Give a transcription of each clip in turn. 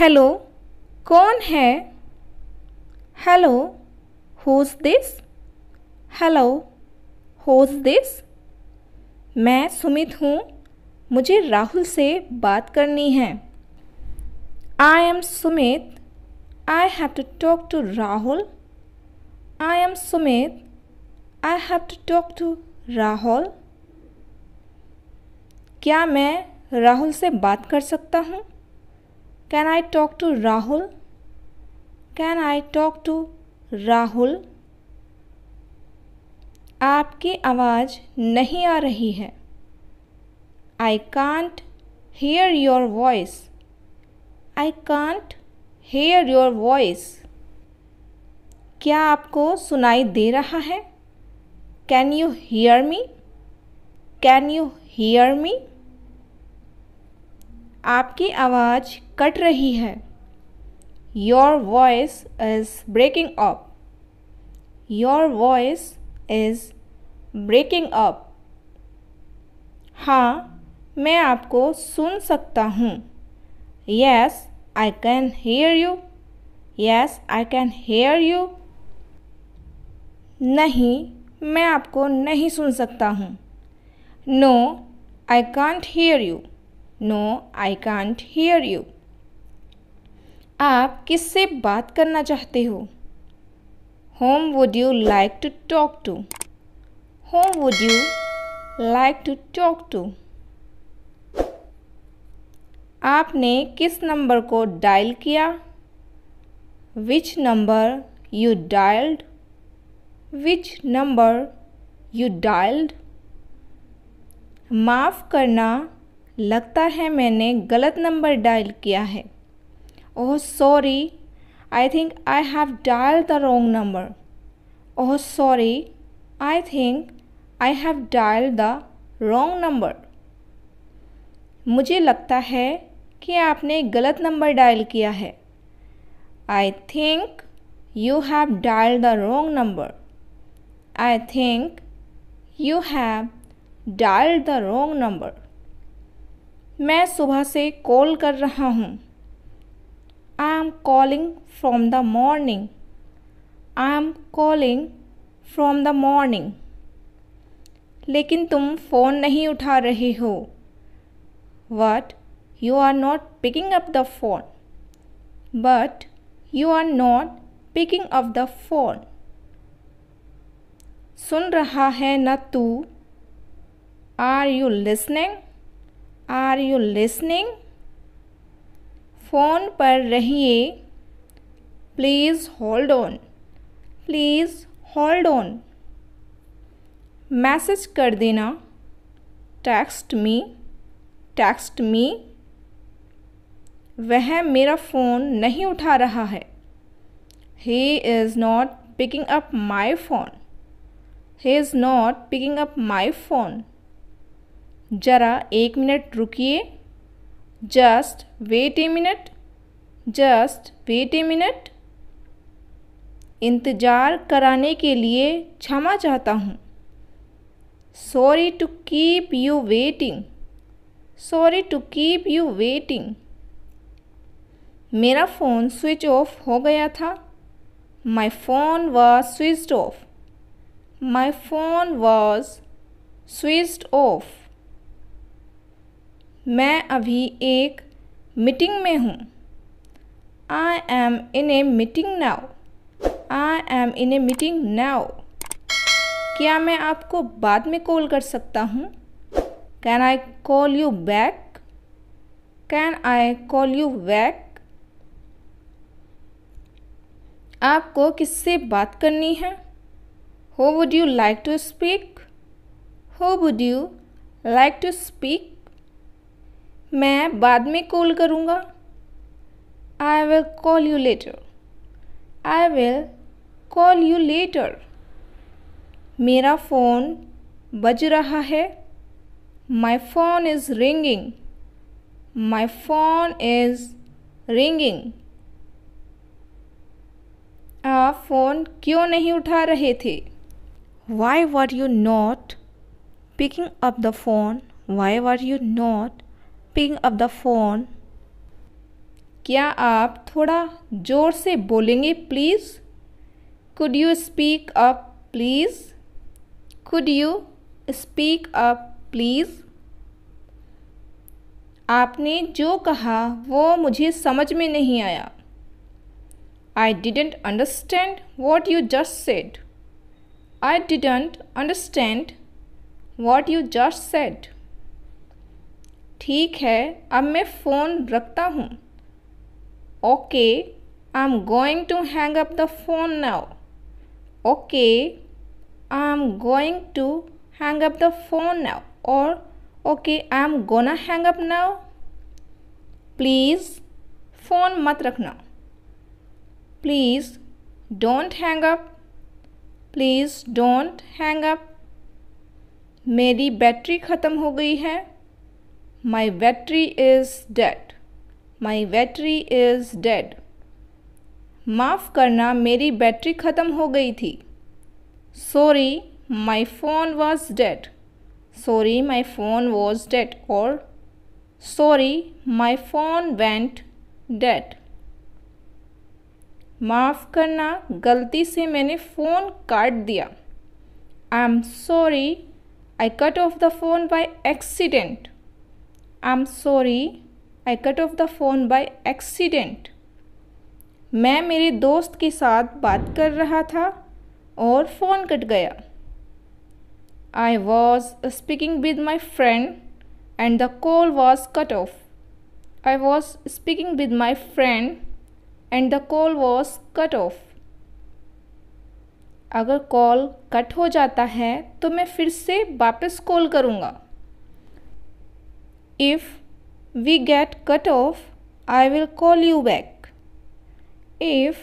Hello कौन है hello who's this hello who's this मैं सुमित हूँ मुझे राहुल से बात करनी है I am Sumit I have to talk to Rahul I am Sumit I have to talk to Rahul क्या मैं राहुल से बात कर सकता हूँ can I talk to Rahul can I talk to Rahul आपकी आवाज़ नहीं आ रही है I can't hear your voice I can't hear your voice क्या आपको सुनाई दे रहा है can you hear me can you hear me आपकी आवाज़ कट रही है your voice is breaking up your voice is breaking up हाँ मैं आपको सुन सकता हूँ yes I can hear you yes I can hear you नहीं मैं आपको नहीं सुन सकता हूँ no I can't hear you no I can't hear you आप किससे बात करना चाहते हो whom would you like to talk to whom would you like to talk to आपने किस नंबर को डायल किया which number you dialled which number you dialled माफ़ करना लगता है मैंने गलत नंबर डायल किया है oh sorry I think I have dial the wrong number oh sorry I think I have dial the wrong number मुझे लगता है कि आपने गलत नंबर डायल किया है I think you have dial the wrong number I think you have dial the wrong number मैं सुबह से कॉल कर रहा हूँ I am calling from the morning I am calling from the morning लेकिन तुम फ़ोन नहीं उठा रहे हो what you are not picking up the phone but you are not picking up the phone सुन रहा है न तू are you listening are you listening phone पर रहिए please hold on please hold on message कर देना टेक्स्ट मी टेक्स्ट मी वह मेरा फ़ोन नहीं उठा रहा है he is not picking up my phone he is not picking up my phone ज़रा एक मिनट रुकिए just wait a minute just wait a minute इंतज़ार कराने के लिए क्षमा चाहता हूँ sorry to keep you waiting sorry to keep you waiting मेरा फ़ोन स्विच ऑफ हो गया था my phone was switched off my phone was switched off मैं अभी एक मीटिंग में हूँ I am in a meeting now I am in a meeting now क्या मैं आपको बाद में कॉल कर सकता हूँ can I call you back can I call you back आपको किससे बात करनी है who would you like to speak who would you like to speak मैं बाद में कॉल करूँगा I will call you later I will call you later मेरा फ़ोन बज रहा है my phone is ringing my phone is ringing आप phone क्यों नहीं उठा रहे थे why were you not picking up the phone why were you not ping off the phone क्या आप थोड़ा जोर से बोलेंगे please could you speak up please could you speak up please आपने जो कहा वो मुझे समझ में नहीं आया I didn't understand what you just said I didn't understand what you just said ठीक है अब मैं फ़ोन रखता हूँ okay I am going to hang up the phone now okay I am going to hang up the phone now और okay I am gonna hang up now please phone मत रखना please don't hang up please don't hang up मेरी battery ख़त्म हो गई है My battery is dead. My battery is dead. माफ करना मेरी बैटरी खत्म हो गई थी Sorry, my phone was dead. Sorry, my phone was dead. Or Sorry, my phone went dead. माफ करना गलती से मैंने फोन काट दिया I am sorry, I cut off the phone by accident. I am sorry I cut off the phone by accident मैं मेरे दोस्त के साथ बात कर रहा था और फ़ोन कट गया I was speaking with my friend and the call was cut off I was speaking with my friend and the call was cut off अगर कॉल कट हो जाता है तो मैं फिर से वापस कॉल करूँगा If we get cut off, I will call you back. If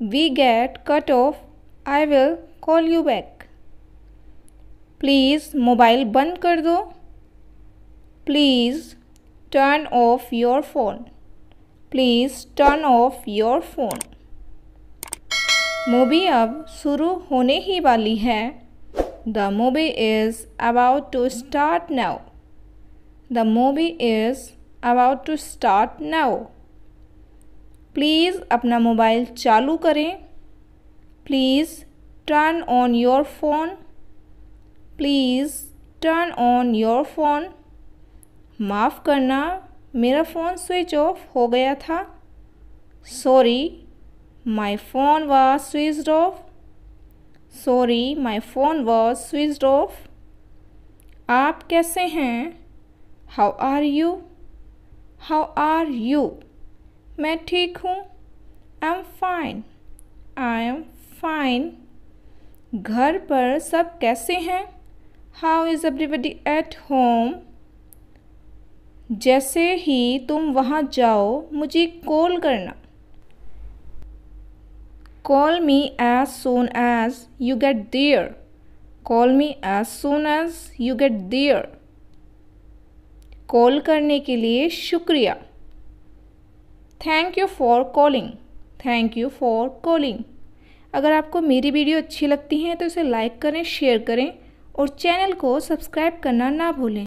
we get cut off, I will call you back. Please mobile बंद कर दो please turn off your phone please turn off your phone movie अब शुरू होने ही वाली है the movie is about to start now The movie is about to start now. Please अपना मोबाइल चालू करें please turn on your phone please turn on your phone माफ़ करना मेरा फ़ोन स्विच ऑफ हो गया था sorry my phone was switch of sorry my phone was switch off आप कैसे हैं how are you how are you मैं ठीक हूँ I am fine I am fine घर पर सब कैसे हैं how is everybody at home जैसे ही तुम वहाँ जाओ मुझे कॉल करना call me as soon as you get there call me as soon as you get there कॉल करने के लिए शुक्रिया thank you for calling thank you for calling अगर आपको मेरी वीडियो अच्छी लगती है तो इसे लाइक करें शेयर करें और चैनल को सब्सक्राइब करना ना भूलें